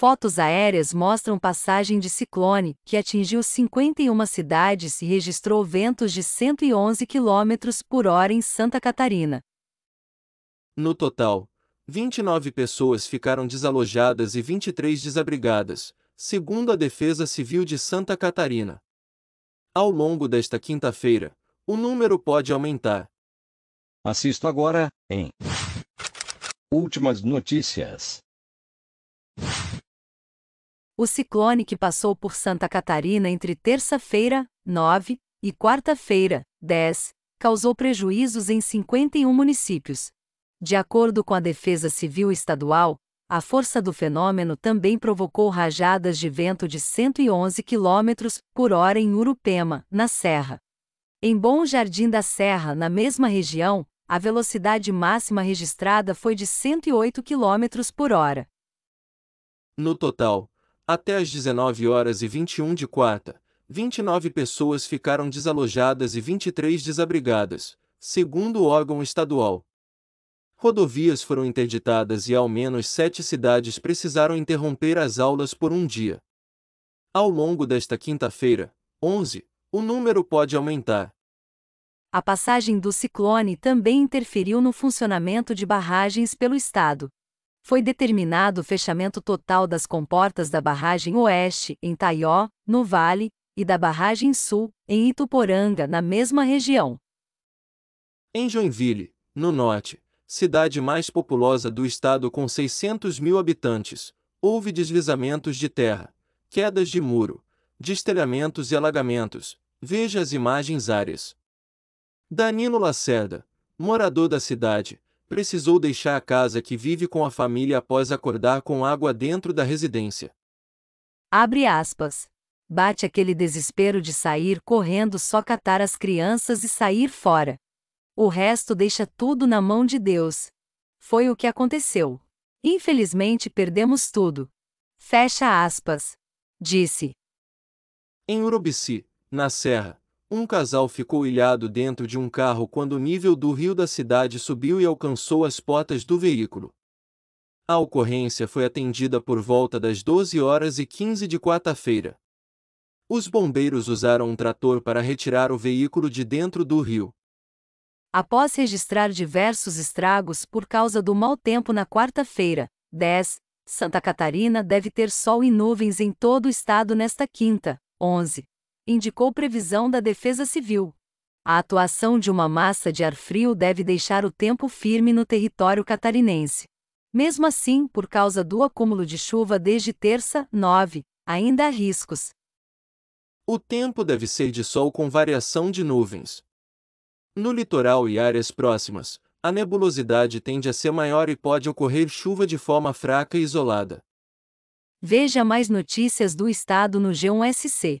Fotos aéreas mostram passagem de ciclone, que atingiu 51 cidades e registrou ventos de 111 km por hora em Santa Catarina. No total, 29 pessoas ficaram desalojadas e 23 desabrigadas, segundo a Defesa Civil de Santa Catarina. Ao longo desta quinta-feira, o número pode aumentar. Assisto agora, em Últimas notícias. O ciclone que passou por Santa Catarina entre terça-feira, 9, e quarta-feira, 10, causou prejuízos em 51 municípios. De acordo com a Defesa Civil Estadual, a força do fenômeno também provocou rajadas de vento de 111 km por hora em Urupema, na Serra. Em Bom Jardim da Serra, na mesma região, a velocidade máxima registrada foi de 108 km por hora. No total, até às 19 horas e 21 de quarta, 29 pessoas ficaram desalojadas e 23 desabrigadas, segundo o órgão estadual. Rodovias foram interditadas e ao menos sete cidades precisaram interromper as aulas por um dia. Ao longo desta quinta-feira, 11, o número pode aumentar. A passagem do ciclone também interferiu no funcionamento de barragens pelo estado foi determinado o fechamento total das comportas da barragem Oeste, em Taió, no Vale, e da barragem Sul, em Ituporanga, na mesma região. Em Joinville, no norte, cidade mais populosa do estado com 600 mil habitantes, houve deslizamentos de terra, quedas de muro, destelhamentos e alagamentos. Veja as imagens áreas. Danilo Lacerda, morador da cidade, precisou deixar a casa que vive com a família após acordar com água dentro da residência. Abre aspas. Bate aquele desespero de sair correndo só catar as crianças e sair fora. O resto deixa tudo na mão de Deus. Foi o que aconteceu. Infelizmente perdemos tudo. Fecha aspas. Disse. Em Urubici, na Serra, um casal ficou ilhado dentro de um carro quando o nível do rio da cidade subiu e alcançou as portas do veículo. A ocorrência foi atendida por volta das 12 horas e 15 de quarta-feira. Os bombeiros usaram um trator para retirar o veículo de dentro do rio. Após registrar diversos estragos por causa do mau tempo na quarta-feira, 10, Santa Catarina deve ter sol e nuvens em todo o estado nesta quinta, 11, indicou previsão da Defesa Civil. A atuação de uma massa de ar frio deve deixar o tempo firme no território catarinense. Mesmo assim, por causa do acúmulo de chuva desde terça, 9, ainda há riscos. O tempo deve ser de sol com variação de nuvens. No litoral e áreas próximas, a nebulosidade tende a ser maior e pode ocorrer chuva de forma fraca e isolada. Veja mais notícias do estado no G1SC.